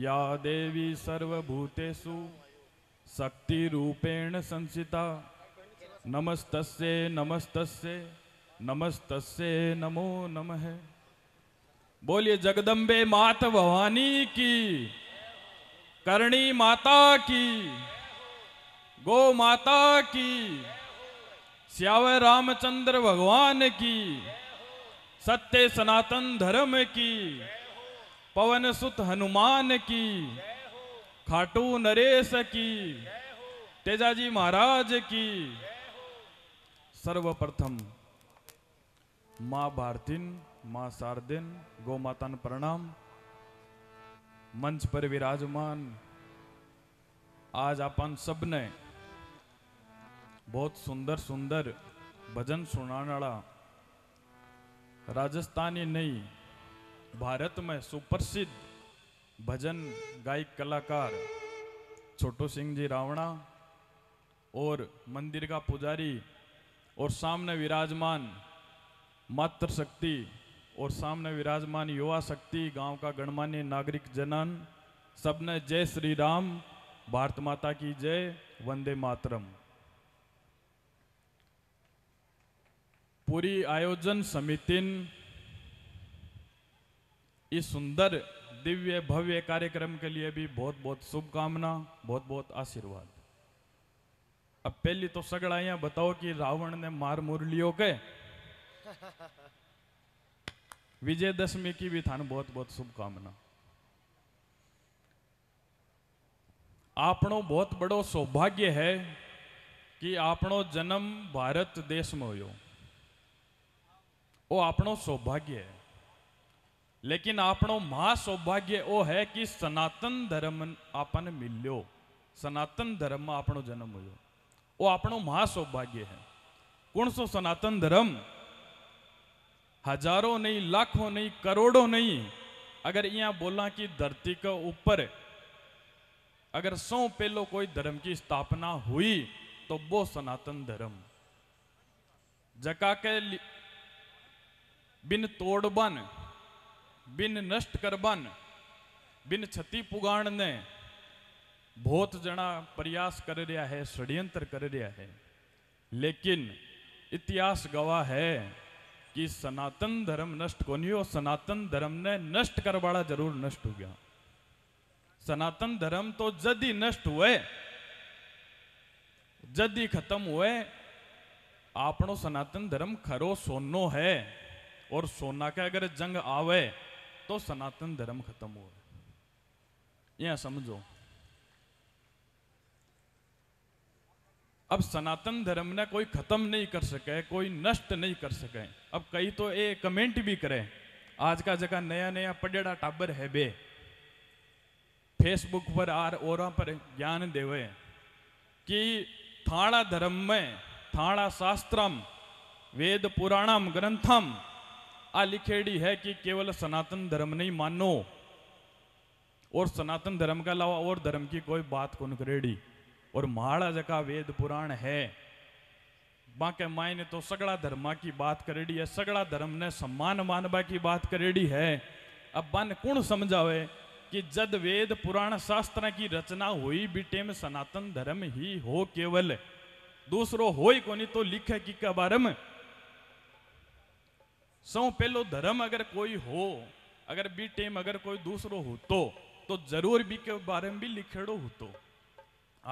या देवी सर्वभूतेषु शक्तिरूपेण संसिता नमस्तस्ये नमस्तस्ये नमस्तस्ये नमो नमः बोलिए जगदम्बे मात भवानी की करणी माता की गो माता की श्याव रामचंद्र भगवान की सत्य सनातन धर्म की पवन सुत हनुमान की खाटू नरेश की तेजाजी महाराज की सर्वप्रथम माँ भारतीन माँ शारदीन गौ माता प्रणाम मंच पर विराजमान आज अपन सबने बहुत सुंदर सुंदर भजन वाला राजस्थानी नहीं भारत में सुप्रसिद्ध भजन गायक कलाकार छोटू सिंह जी रावणा और मंदिर का पुजारी और सामने विराजमान मातृ शक्ति और सामने विराजमान युवा शक्ति गांव का गणमान्य नागरिक जनन सबने जय श्री राम भारत माता की जय वंदे मातरम पूरी आयोजन समितिन इस सुंदर दिव्य भव्य कार्यक्रम के लिए भी बहुत बहुत शुभकामना बहुत बहुत आशीर्वाद अब पहली तो सगड़ाइया बताओ कि रावण ने मार मुर लियो के विजयदशमी की भी थान बहुत बहुत शुभकामना आपनो बहुत बड़ो सौभाग्य है कि आपनो जन्म भारत देश में हो ओ आपनो सौभाग्य है लेकिन आपनों महा सौभाग्य वो है कि सनातन धर्म आपन मिलो सनातन धर्म आपनों जन्म हो वो आपनों महा सौभाग्य है कौन सो सनातन धर्म हजारों नहीं लाखों नहीं करोड़ों नहीं अगर इं बोला कि धरती के ऊपर अगर सौ पहलो कोई धर्म की स्थापना हुई तो वो सनातन धर्म जका के बिन तोड़बन बिन नष्ट करबन बिन क्षति पुगाण ने बहुत जना प्रयास कर रहा है षड्यंत्र कर रहा है लेकिन इतिहास गवाह है कि सनातन धर्म नष्ट को नहीं हो सनातन धर्म ने नष्ट करवाड़ा जरूर नष्ट हो गया सनातन धर्म तो जदि नष्ट हुए जदि खत्म हुए आपनो सनातन धर्म खरो सोनो है और सोना का अगर जंग आवे तो सनातन धर्म खत्म हुआ यह समझो अब सनातन धर्म ने कोई खत्म नहीं कर सके कोई नष्ट नहीं कर सके अब कई तो ये कमेंट भी करे आज का जगह नया नया पडेड़ा टाबर है बे फेसबुक पर आर और पर ज्ञान देवे कि थाणा धर्म में थाणा शास्त्रम वेद पुराणम ग्रंथम आ लिखेड़ी है कि केवल सनातन धर्म नहीं मानो और सनातन धर्म के अलावा और धर्म की कोई बात कौन करेड़ी और महाराज का वेद पुराण है बाके मायने तो सगड़ा धर्मा की बात करेड़ी है सगड़ा धर्म ने सम्मान मानवा की बात करेड़ी है अब बन कौन समझावे कि जद वेद पुराण शास्त्र की रचना हुई बिटे में सनातन धर्म ही हो केवल दूसरो हो ही कोनी तो लिखे कि कबारम पहलो धर्म अगर कोई हो अगर बी टेम अगर कोई दूसरो हो तो तो जरूर बी के बारे में भी लिखेड़ो तो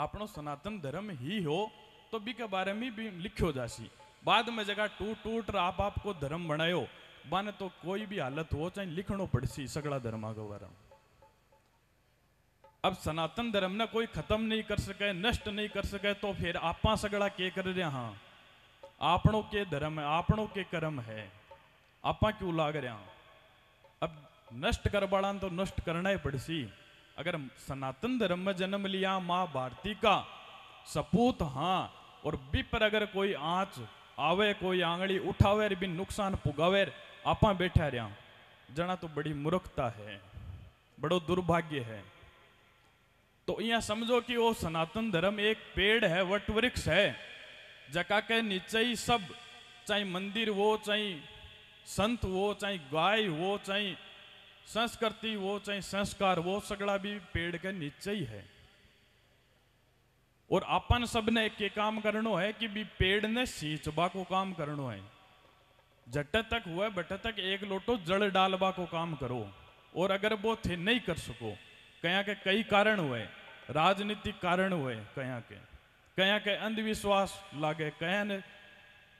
आप सनातन धर्म ही हो तो बी के बारे में भी लिखो जासी बाद में जगह टूट टूट आप आपको धर्म बनायो बने तो कोई भी हालत हो चाहे लिखनो पड़सी सगड़ा धर्मा का वरम अब सनातन धर्म ने कोई खत्म नहीं कर सके नष्ट नहीं कर सके तो फिर आपा सगड़ा के कर रहे हाँ आपनों के धर्म है आपनों के कर्म है आप क्यों ਆਪਾਂ ਕਿਉਂ ਲਾਗ ਰਿਆ ਅਬ ਨਸ਼ਟ ਕਰਬਾੜਾਂ ਤੋਂ ਨਸ਼ਟ ਕਰਨਾ ਹੀ ਪੜਸੀ अगर सनातन धर्म में जन्म लिया माँ भारती का सपूत हाँ और बिपर अगर कोई आँच आवे कोई आंगड़ी उठावे भी नुकसान पुगावे आप बैठा रहा जना तो बड़ी मूर्खता है बड़ो दुर्भाग्य है तो यहाँ समझो कि वो सनातन धर्म एक पेड़ है वट वृक्ष है जका के नीचे ही सब चाहे मंदिर वो चाहे संत हो चाहे गाय हो चाहे संस्कृति हो चाहे संस्कार हो सगड़ा भी पेड़ के नीचे ही है और अपन सब ने एक काम करना है कि भी पेड़ ने सींचबा को काम करना है जट तक हुए बट तक एक लोटो जड़ डालबा को काम करो और अगर वो थे नहीं कर सको कया के कई कारण हुए राजनीतिक कारण हुए कया के कया के अंधविश्वास लागे कया ने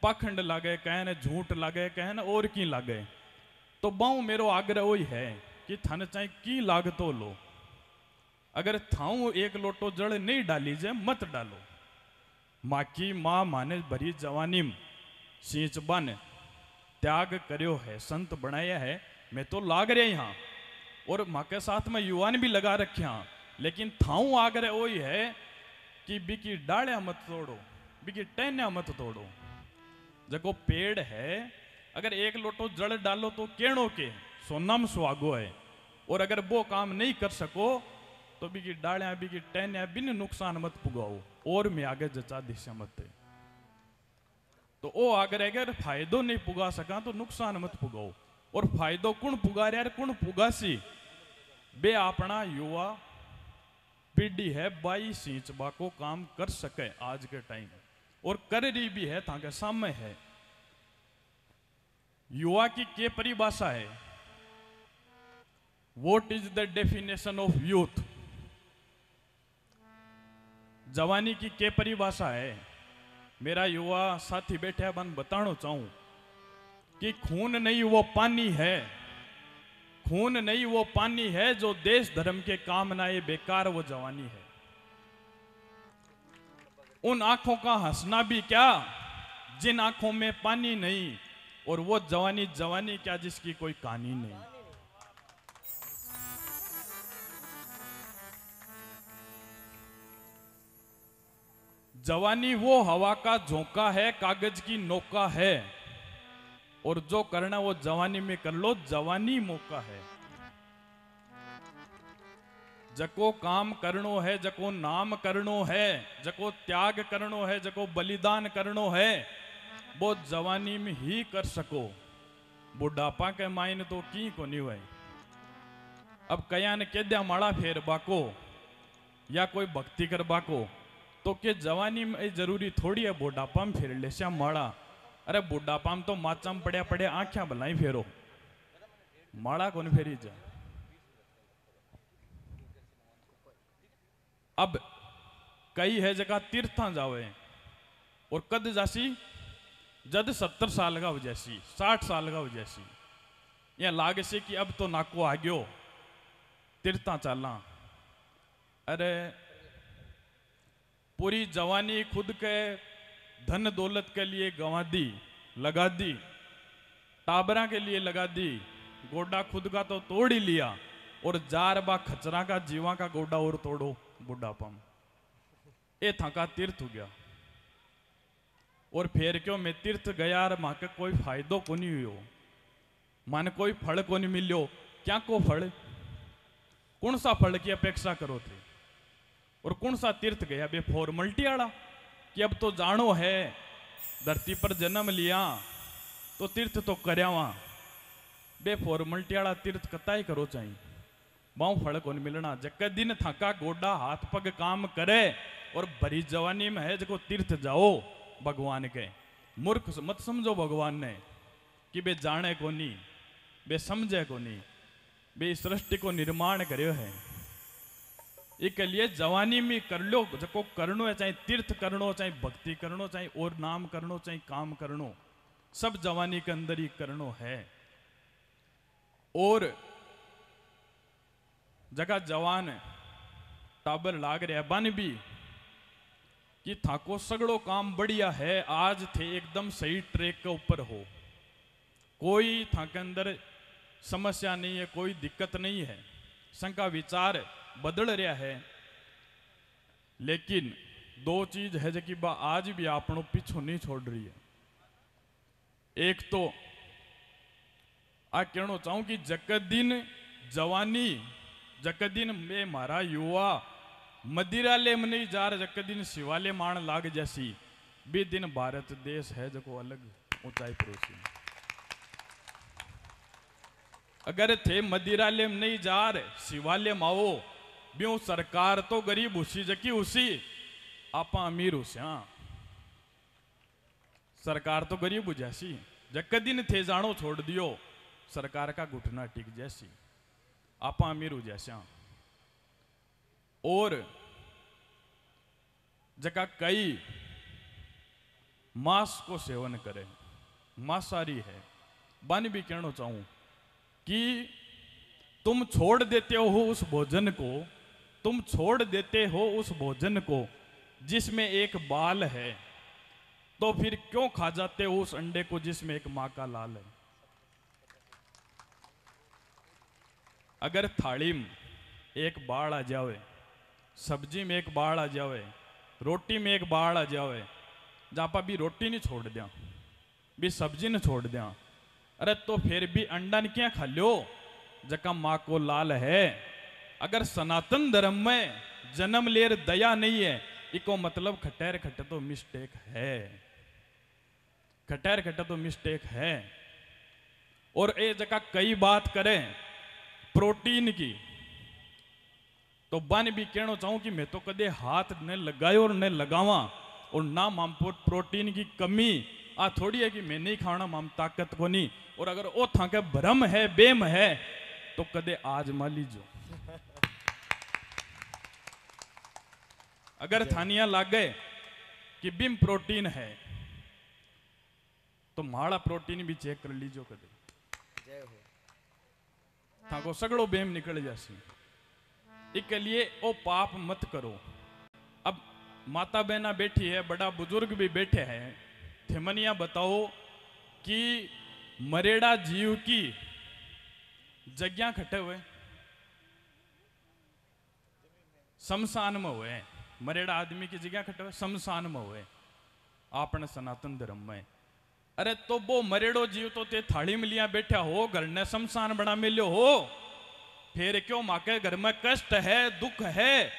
पाखंड लागे कहन झूठ लागे कहन और की लागे तो बाऊ मेरो आग्रह वही है कि थाने चाहे की लाग तो लो अगर थाऊ एक लोटो जड़ नहीं डाली जे मत डालो माँ की माँ माने भरी जवानी सींच बन त्याग करो है संत बनाया है मैं तो लाग रहा यहाँ और माँ के साथ में युवान भी लगा रखे हाँ लेकिन थाऊ आग्रह वही है कि बिकी डाले मत तोड़ो बिकी टहनिया मत तोड़ो जगो पेड़ है अगर एक लोटो जड़ डालो तो केणो के सोनम सुहागो है और अगर वो काम नहीं कर सको तो भी की डालियां भी की टहनिया बिन नुकसान मत पुगाओ और मैं आगे जचा दिशा मत है तो ओ अगर अगर फायदो नहीं पुगा सका तो नुकसान मत पुगाओ और फायदो कौन पुगा रहा है कौन पुगा सी बे अपना युवा पीढ़ी है बाई सींचबा बाको काम कर सके आज के टाइम और कर रही भी है ताकि सामने है युवा की के परिभाषा है what is the definition of youth जवानी की के परिभाषा है मेरा युवा साथी बैठे बन बताना चाहू कि खून नहीं वो पानी है खून नहीं वो पानी है जो देश धर्म के काम ना ये बेकार वो जवानी है उन आंखों का हंसना भी क्या जिन आंखों में पानी नहीं और वो जवानी जवानी क्या जिसकी कोई कहानी नहीं जवानी वो हवा का झोंका है कागज की नौका है और जो करना वो जवानी में कर लो जवानी मौका है जको काम करणो है जको नाम करणो है जको त्याग करणो है जको बलिदान करणो है वो जवानी में ही कर सको बुढ़ापा के मायने तो की को नहीं हुए अब कया ने कह दिया माड़ा फेर बाको या कोई भक्ति कर बाको तो के जवानी में जरूरी थोड़ी है बुढ़ापा में फेर ले माड़ा अरे बुढ़ापा में तो माचा में पड़िया पड़े आंखें बनाई फेरो माड़ा को नहीं फेरी जाए अब कई है जगह तीर्था जावे और कद जासी जद सत्तर साल का हो जैसी साठ साल का हो जैसी यह लागे से कि अब तो नाको आ गयो तीर्था चाला अरे पूरी जवानी खुद के धन दौलत के लिए गंवा दी लगा दी टाबरा के लिए लगा दी गोडा खुद का तो तोड़ ही लिया और जार बा खचरा का जीवा का गोडा और तोड़ो बुढ़ापम ये थका तीर्थ गया और फिर क्यों मैं तीर्थ गया और माँ का कोई फायदो को नहीं हुयो मन कोई फल को नहीं मिलो क्या को फल कौन सा फल की अपेक्षा करो थे और कौन सा तीर्थ गया बे फॉर्मल्टी आड़ा कि अब तो जानो है धरती पर जन्म लिया तो तीर्थ तो करया बे फॉर्मल्टी आड़ा तीर्थ कता ही करो चाहिए बहु फल को मिलना जक दिन थका गोडा हाथ पग काम करे और भरी जवानी में है जो तीर्थ जाओ भगवान के मूर्ख मत समझो भगवान ने कि बे जाने को नहीं बे समझे को नहीं बे सृष्टि को निर्माण करो है इसके लिए जवानी में कर लो जो करणो है चाहे तीर्थ करणो चाहे भक्ति करणो चाहे और नाम करणो चाहे काम करणो सब जवानी के अंदर ही करणो है और जगह जवान है टाबर लाग रहा बन भी कि थाको सगड़ो काम बढ़िया है आज थे एकदम सही ट्रैक के ऊपर हो कोई के अंदर समस्या नहीं है कोई दिक्कत नहीं है शंका विचार बदल रहा है लेकिन दो चीज है जो कि बा आज भी आपनों पीछो नहीं छोड़ रही है एक तो आ कहना चाहूं कि जगत दिन जवानी જગદીન मारा युवा मदिरा મદિરાલે जा जार જગદીન शिवाले माण लाग जैसी बी दिन भारत देश है जको अलग ऊंचाई पर अगर थे मदिरा में नहीं जार शिवाले माओ ब्यो सरकार तो गरीब उसी जकी उसी आपा अमीर उस्या सरकार तो गरीब जैसी जक्कदिन थे जानो छोड़ दियो सरकार का घुटना टिक जैसी आप अमीर हो जैसा और जगह कई मांस को सेवन करे मांसारी है बन भी कहना चाहूं कि तुम छोड़ देते हो उस भोजन को तुम छोड़ देते हो उस भोजन को जिसमें एक बाल है तो फिर क्यों खा जाते हो उस अंडे को जिसमें एक माँ का लाल है अगर थाली में एक बाढ़ आ जावे सब्जी में एक बाढ़ आ जावे रोटी में एक बाढ़ आ जावे जापा भी रोटी नहीं छोड़ दिया भी सब्जी नहीं छोड़ दिया अरे तो फिर भी अंडा ने क्या खा लो जका माँ को लाल है अगर सनातन धर्म में जन्म लेर दया नहीं है इको मतलब खटैर खटे तो मिस्टेक है खटैर खटे तो मिस्टेक है और ये जका कई बात करें प्रोटीन की तो बन भी कहना चाहूं कि मैं तो कदे हाथ ने लगाए और ने लगावा और ना माम प्रोटीन की कमी आ थोड़ी है कि मैं नहीं खाना माम ताकत को नहीं और अगर वो था के भ्रम है बेम है तो कदे आज मा लीजो अगर थानिया लाग गए कि बिम प्रोटीन है तो माड़ा प्रोटीन भी चेक कर लीजो कदे जय हो તાકો सगड़ो बेम निकल जासी એ लिए ओ पाप मत करो अब माता बहना बैठी है बड़ा बुजुर्ग भी बैठे हैं थेमनिया बताओ कि मरेड़ा जीव की जगह खटे हुए शमशान में हुए मरेड़ा आदमी की जगह खटे हुए शमशान में हुए आपने सनातन धर्म में तो मरेडो जीव तो મરેડો જીવ તો बैठा हो घर ने शमशान बना मिलो हो મેલ્યો क्यों ફેર ક્યો માકે ઘરમાં કષ્ટ હે દુઃખ હે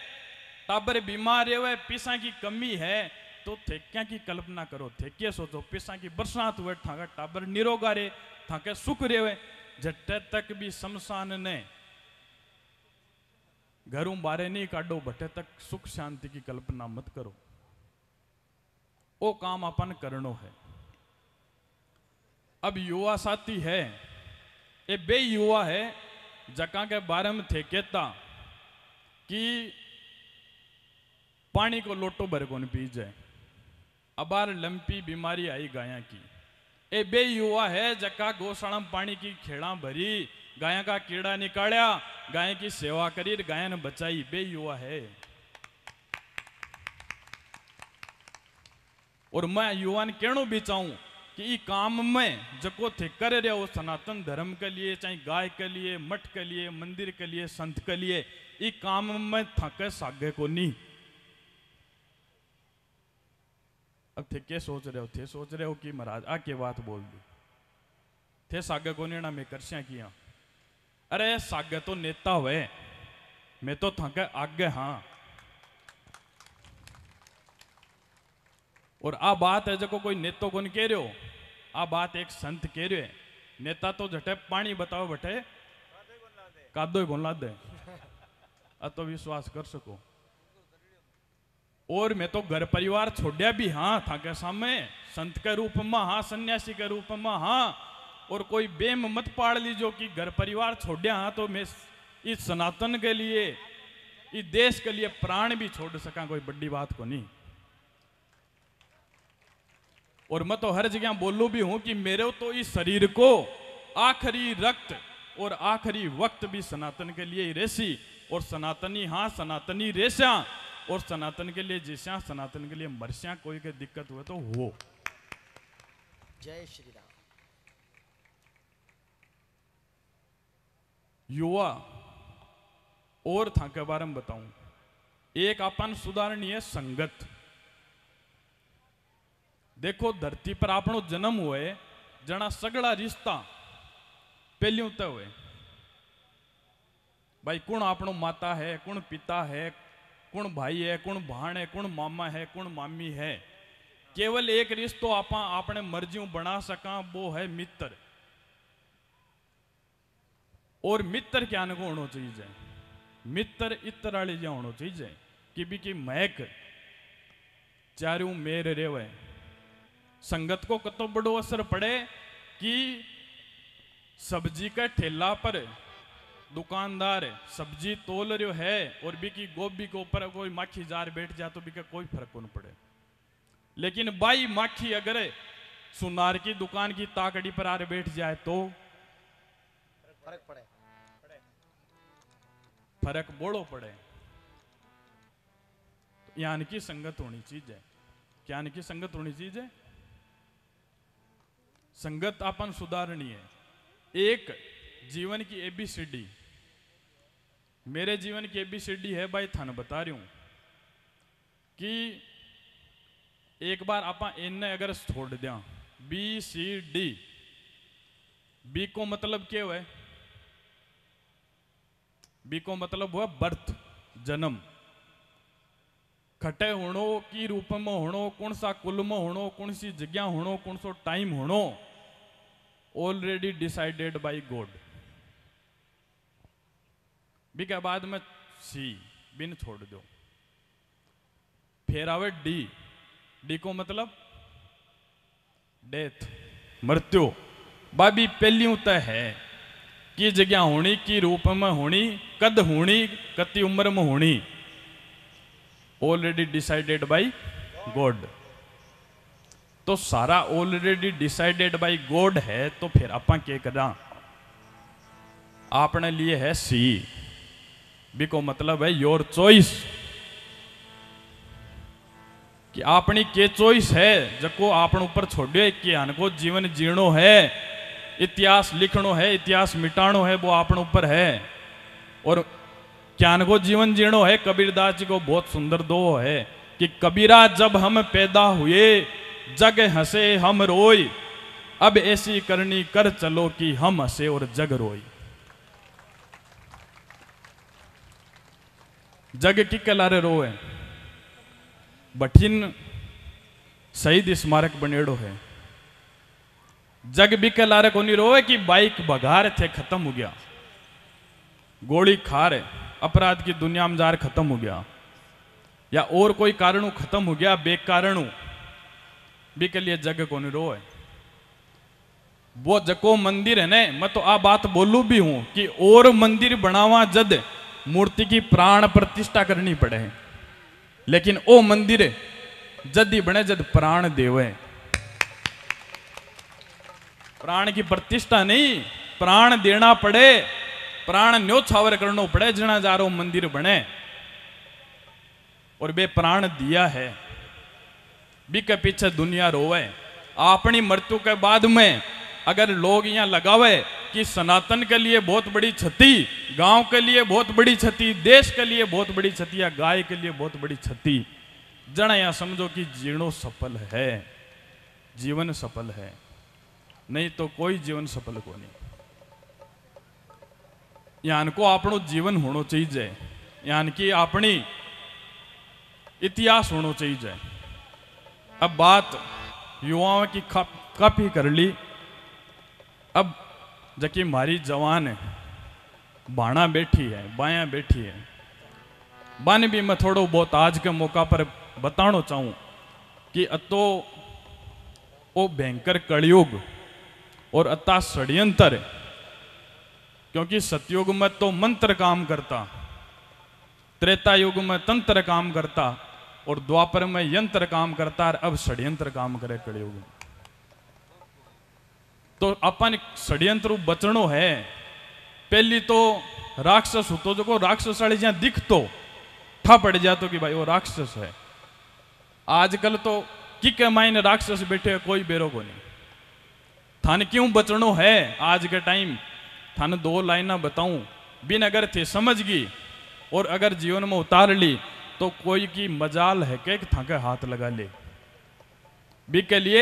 टाबर बीमार है वह पैसा की कमी है तो थेक्या की कल्पना करो थेक्य सोचो पैसा की बरसात हुए ठाका टाबर निरोगा रे ठाके सुख रे हुए जट्टे तक भी शमशान ने घरों बारे नहीं काटो भट्टे तक सुख शांति की कल्पना मत करो वो काम अपन करनो है अब युवा साथी है ये बे युवा है जका के बारे में थे कहता कि पानी को लोटो भर को पी जाए अबार लंपी बीमारी आई गाया की ए बे युवा है जका गौशाला पानी की खेड़ा भरी गाय का कीड़ा निकाला गाय की सेवा करी गाय ने बचाई बे युवा है और मैं युवा ने कहू भी चाहूं कि ई काम में जको थे कर रहे हो सनातन धर्म के लिए चाहे गाय के लिए मठ के लिए मंदिर के लिए संत के लिए ई काम में थके सागे को नहीं अब थे के सोच रहे हो थे सोच रहे हो कि महाराज आ के बात बोल दी थे सागे को नहीं ना मैं करसिया किया अरे सागे तो नेता हुए मैं तो थके आगे हाँ और आ बात है जो कोई नेतो को नहीं कह रहे हो बात एक संत સંત नेता तो તો पानी बताओ बटे ભટે કાદોય बोला दे આ तो विश्वास कर सको और मैं तो घर परिवार छोड़ भी हाँ था के सामने संत के रूप में हाँ सन्यासी के रूप में हाँ और कोई बेम मत पाड़ लीजो कि घर परिवार छोड़ हाँ तो मैं इस सनातन के लिए इस देश के लिए प्राण भी छोड़ सका कोई बड़ी बात को नहीं और मैं तो हर जगह बोलू भी हूं कि मेरे तो इस शरीर को आखिरी रक्त और आखिरी वक्त भी सनातन के लिए ही रेसी और सनातनी हाँ सनातनी रेसा और सनातन के लिए जिसा सनातन के लिए मरसा कोई के दिक्कत हुए तो हो जय श्री राम युवा और था के बारे में बताऊं एक अपन सुधारणीय संगत देखो धरती पर आप जन्म हुए जना सगड़ा रिश्ता पहलियों तो हुए भाई कौन आपनो माता है कौन पिता है कौन भाई है कौन भाण है कौन मामा है कौन मामी है केवल एक रिश्तो आप अपने मर्जी बना सका वो है मित्र और मित्र क्या अनुको होना चाहिए मित्र इतर आली होना चाहिए कि भी की महक चारू मेर रेवे संगत को कतो बड़ो असर पड़े कि सब्जी का ठेला पर दुकानदार सब्जी तोल रो है और भी की गोभी के ऊपर कोई माखी जार बैठ जाए तो का कोई फर्क नहीं पड़े लेकिन बाई माखी अगर सुनार की दुकान की ताकड़ी पर आर बैठ जाए तो फर्क पड़े फर्क बोड़ो पड़े यान की संगत होनी चीज है क्या की संगत होनी चीज है संगत अपन सुधारनी है एक जीवन की एबीसीडी मेरे जीवन की एबीसीडी है भाई थान बता रही हूं कि एक बार आप इन अगर छोड़ दिया बी सी डी बी को मतलब क्या हुआ बी को मतलब हुआ बर्थ जन्म खटे होनो की रूप में होनो कौन सा कुल में होनो कौन सी जगह होनो कौन सो टाइम होनो already decided by God B के बाद में सी बिन छोड़ दो फिर आवे डी डी को मतलब डेथ मृत्यु बाबी पहली उतर है कि जगह होनी की रूप में होनी कद होनी कति उम्र में होनी ऑलरेडी डिसाइडेड बाय गॉड तो सारा ऑलरेडी डिसाइडेड बाय गॉड है तो फिर आप के आपने लिए है सी बी को मतलब है योर चॉइस कि आपनी के चॉइस है जको आपन ऊपर छोड़ियो कि को जीवन जीणो है इतिहास लिखणो है इतिहास मिटाणो है वो आपन ऊपर है और क्या को जीवन जीणो है कबीरदास जी को बहुत सुंदर दो है कि कबीरा जब हम पैदा हुए जग हंसे हम रोई अब ऐसी करनी कर चलो कि हम हंसे और जग रोई जग की कलारे रोए बठिन शहीद स्मारक बनेड़ो है जग भी कलारे को नहीं रोए कि बाइक बघार थे खत्म हो गया गोली खा रहे अपराध की दुनिया में जार खत्म हो गया या और कोई कारणों खत्म हो गया बेकारणों लिए जग को रो है वो जको मंदिर है ना मैं तो आ बात बोलू भी हूं कि और मंदिर बनावा जद मूर्ति की प्राण प्रतिष्ठा करनी पड़े लेकिन ओ मंदिर जद ही बने जद प्राण देवे प्राण की प्रतिष्ठा नहीं प्राण देना पड़े प्राण न्योछावर करना पड़े जना जा रो मंदिर बने और बे प्राण दिया है बी के पीछे दुनिया रोवे अपनी मृत्यु के बाद में अगर लोग यहाँ लगावे कि सनातन के लिए बहुत बड़ी क्षति गांव के लिए बहुत बड़ी क्षति देश के लिए बहुत बड़ी क्षति या गाय के लिए बहुत बड़ी क्षति जना यहाँ समझो कि जीर्णो सफल है जीवन सफल है नहीं तो कोई जीवन सफल को नहीं यान को अपनो जीवन होना चाहिए यान की अपनी इतिहास होना चाहिए अब बात युवाओं की काफी कर ली अब जबकि मारी जवान है बाणा बैठी है बाया बैठी है बाने भी मैं थोड़ो बहुत आज के मौका पर बताना चाहूं कि अतो ओ भयंकर कलयुग और अता षड्यंतर क्योंकि सतयुग में तो मंत्र काम करता त्रेता युग में तंत्र काम करता और द्वापर में यंत्र काम करता है अब षड्यंत्र काम करे कलयुग तो अपन षड्यंत्र बचनो है पहली तो राक्षस तो जो राक्षस दिख तो ठा पड़ तो कि भाई वो राक्षस है आजकल तो किक मायने राक्षस बैठे कोई बेरो को नहीं थाने क्यों बचनो है आज के टाइम थाने दो लाइना बताऊं बिन अगर थे समझ गई और अगर जीवन में उतार ली तो कोई की मजाल है के थके हाथ लगा ले भी के लिए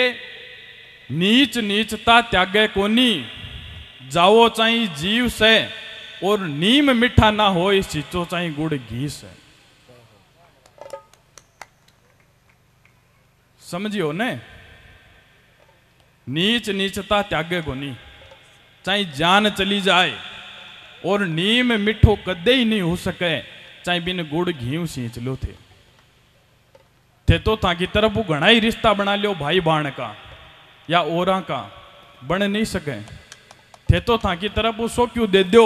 नीच नीचता त्यागे कोनी जाओ चाहे जीव से और नीम मीठा ना हो इस चीचो चाहे गुड़ घी से समझियो ने नीच नीचता त्यागे कोनी चाहे जान चली जाए और नीम मिठो कदे ही नहीं हो सके चाई बिन गुड़ घी सींच लो थे थे तो ताकि तरफ वो घना ही रिश्ता बना लियो भाई बाण का या ओरा का बन नहीं सके थे तो ताकि तरफ वो सो क्यों दे दो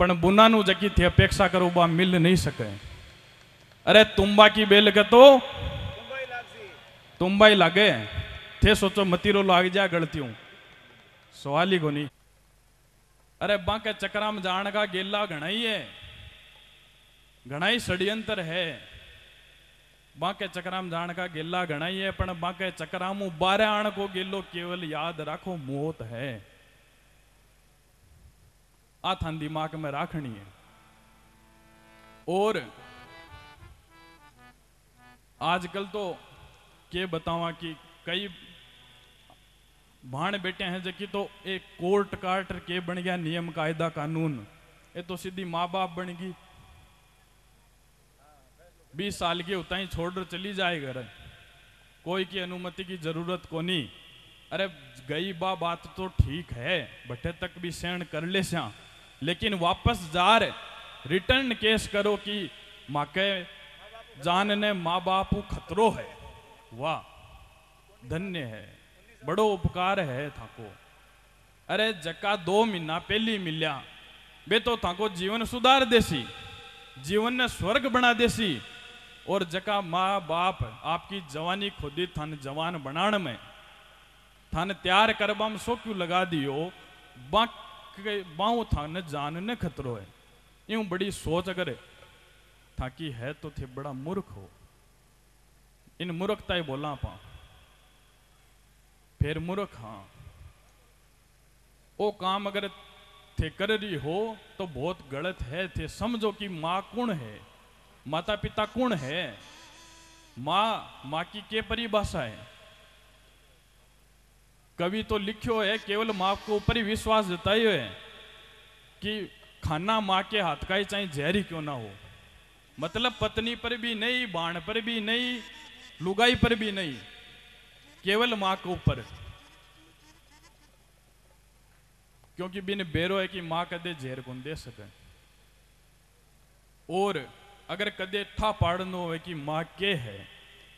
पण बुना नु जकी थे अपेक्षा करो बा मिल नहीं सके अरे तुम्बा की बेल के तो तुम्बाई लागे थे सोचो मतीरो लाग जा गलती हूं सवाल ही को नहीं अरे बांके चक्राम में जान का गेला घना ही है घना ही षड्यंत्र है बांके चक्राम जान का गेला घना ही है पर बांके चक्रामू बारह आण को गेलो केवल याद रखो मौत है आथन दिमाग में राखनी है और आजकल तो के बतावा कि कई भाण बेटे हैं जबकि तो एक कोर्ट कार्टर के बन गया नियम कायदा कानून ये तो सीधी माँ बाप बन गई बीस साल के उतना ही छोड़ चली जाए घर कोई की अनुमति की जरूरत को नहीं अरे गई बा बात तो ठीक है बटे तक भी सहन कर ले श्या लेकिन वापस जा रहे रिटर्न केस करो कि माँ के जान ने माँ बाप खतरो है वाह धन्य है बड़ो उपकार है थाको अरे जका दो महीना पहली मिलया बे तो थाको जीवन सुधार देसी जीवन ने स्वर्ग बना देसी और जका माँ बाप आपकी जवानी खुदी थन जवान बनाने में थन तैयार कर में सो क्यों लगा दियो बाऊ थाने जान ने खतरो है यूं बड़ी सोच अगर कि है तो थे बड़ा मूर्ख हो इन मूर्खता ही बोला पा फिर मूर्ख हाँ वो काम अगर थे कर रही हो तो बहुत गलत है थे समझो कि माँ कौन है माता पिता कौन है माँ माँ की के परिभाषा है कवि तो लिखियो है केवल माँ को ऊपर ही विश्वास ही है कि खाना माँ के हाथ का ही चाहे जहर ही क्यों ना हो मतलब पत्नी पर भी नहीं बाण पर भी नहीं लुगाई पर भी नहीं केवल मां के ऊपर क्योंकि बिन बेरो है कि मां कदे जेर को दे सके और अगर कदे था पाड़न हो कि मां के है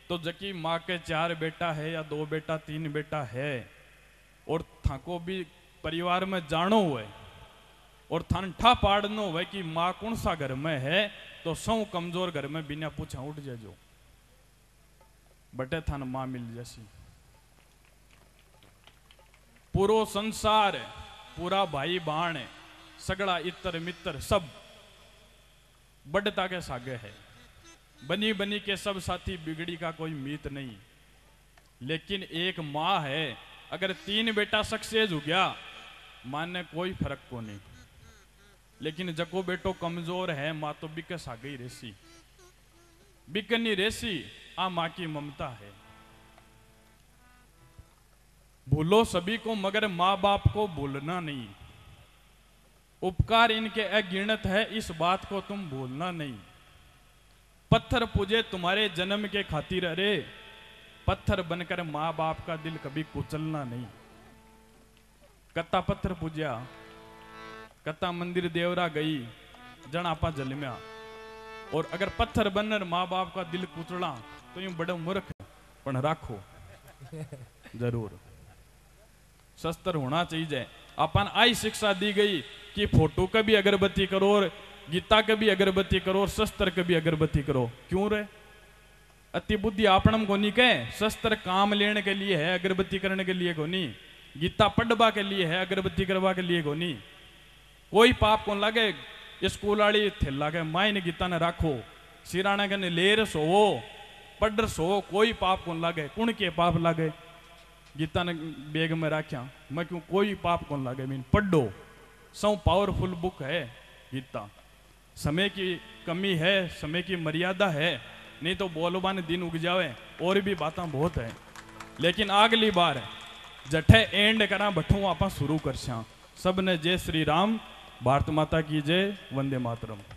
तो जबकि मां के चार बेटा है या दो बेटा तीन बेटा है और को भी परिवार में जानो हुए और ठा पाड़नो हुए कि मां कौन सा घर में है तो सौ कमजोर घर में बिना पूछा उठ जाजो बटे थान माँ मिल जैसी પૂરો पूरा भाई ભાઈ બાણ सगड़ा इतर मित्र सब बड़ता के सागे है बनी बनी के सब साथी बिगड़ी का कोई मीत नहीं लेकिन एक माँ है अगर तीन बेटा सक्सेस हो गया माने कोई फर्क को नहीं लेकिन जको बेटो कमजोर है माँ तो बिकस आ गई रेसी बिकनी रेसी आ माँ की ममता है भूलो सभी को मगर माँ बाप को भूलना नहीं उपकार इनके अगिणत है इस बात को तुम भूलना नहीं पत्थर पूजे तुम्हारे जन्म के खातिर अरे पत्थर बनकर माँ बाप का दिल कभी कुचलना नहीं कत्ता पत्थर पूजा कत्ता मंदिर देवरा गई जनापा जलम्या और अगर पत्थर बनर माँ बाप का दिल कुचला तो यूं बड़े मूर्ख पण राखो जरूर शस्त्र होना चाहिए अपन आई शिक्षा दी गई कि फोटो का भी अगरबत्ती करो और गीता का भी अगरबत्ती करो और शस्त्र का भी अगरबत्ती करो क्यों रे अति बुद्धि आपणम को नहीं कहे शस्त्र काम लेने के लिए है अगरबत्ती करने के लिए को नहीं गीता पढ़वा के लिए है अगरबत्ती करवा के लिए को नहीं कोई पाप कौन लागे स्कूल वाली थेला के माइन गीता ने राखो सिराने के लेर सोवो पढ़ सो कोई पाप कौन लागे कुण के पाप लागे गीता ने बेग में राख्या मैं क्यों कोई पाप कौन लगे मीन पढ़ो सौ पावरफुल बुक है गीता समय की कमी है समय की मर्यादा है नहीं तो बोलबान दिन उग जावे और भी बातें बहुत है लेकिन अगली बार जठे एंड करा भट्ठू आप शुरू कर सब ने जय श्री राम भारत माता की जय वंदे मातरम